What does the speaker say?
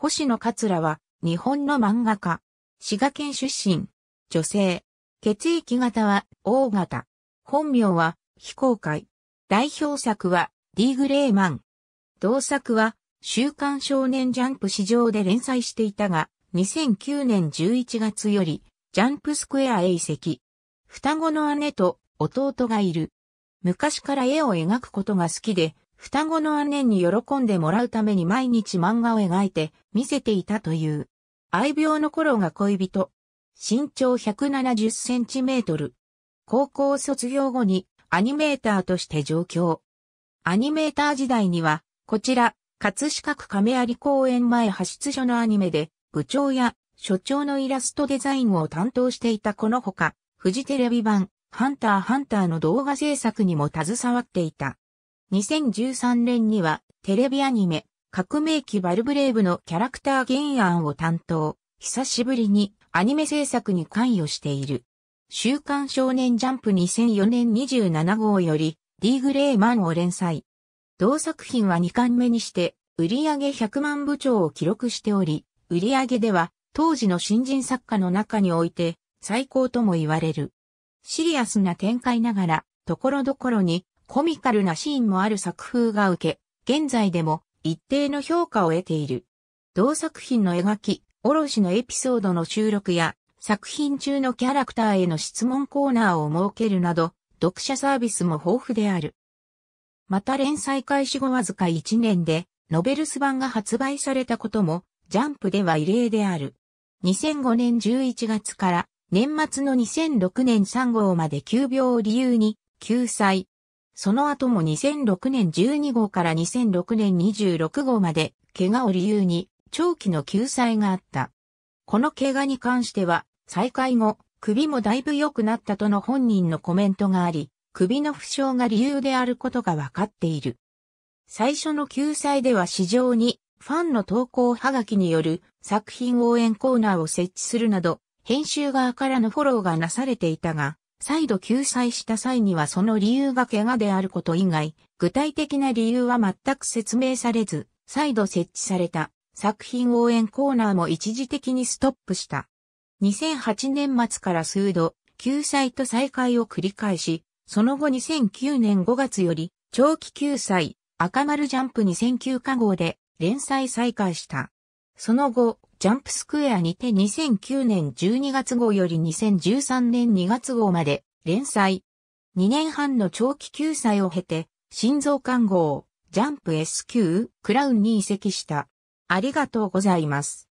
星野桂は、日本の漫画家。滋賀県出身。女性。血液型は、O 型。本名は、非公開。代表作は、D グレーマン。同作は、週刊少年ジャンプ史上で連載していたが、2009年11月より、ジャンプスクエアへ移籍。双子の姉と弟がいる。昔から絵を描くことが好きで、双子の姉に喜んでもらうために毎日漫画を描いて見せていたという。愛病の頃が恋人。身長170センチメートル。高校卒業後にアニメーターとして上京。アニメーター時代には、こちら、葛飾区亀有公園前派出所のアニメで、部長や所長のイラストデザインを担当していたこのほか、フジテレビ版、ハンターハンターの動画制作にも携わっていた。2013年にはテレビアニメ革命期バルブレイブのキャラクター原案を担当、久しぶりにアニメ制作に関与している。週刊少年ジャンプ2004年27号より D グレーマンを連載。同作品は2巻目にして売上100万部長を記録しており、売上では当時の新人作家の中において最高とも言われる。シリアスな展開ながら、ところどころにコミカルなシーンもある作風が受け、現在でも一定の評価を得ている。同作品の描き、おろしのエピソードの収録や、作品中のキャラクターへの質問コーナーを設けるなど、読者サービスも豊富である。また連載開始後わずか1年で、ノベルス版が発売されたことも、ジャンプでは異例である。2005年11月から、年末の2006年3号まで急病を理由に、救済、その後も2006年12号から2006年26号まで、怪我を理由に、長期の救済があった。この怪我に関しては、再開後、首もだいぶ良くなったとの本人のコメントがあり、首の負傷が理由であることが分かっている。最初の救済では市場にファンの投稿はがきによる作品応援コーナーを設置するなど、編集側からのフォローがなされていたが、再度救済した際にはその理由が怪我であること以外、具体的な理由は全く説明されず、再度設置された作品応援コーナーも一時的にストップした。2008年末から数度、救済と再開を繰り返し、その後2009年5月より、長期救済、赤丸ジャンプ2009加号で連載再開した。その後、ジャンプスクエアにて2009年12月号より2013年2月号まで連載。2年半の長期救済を経て、心臓看護、ジャンプ S q クラウンに移籍した。ありがとうございます。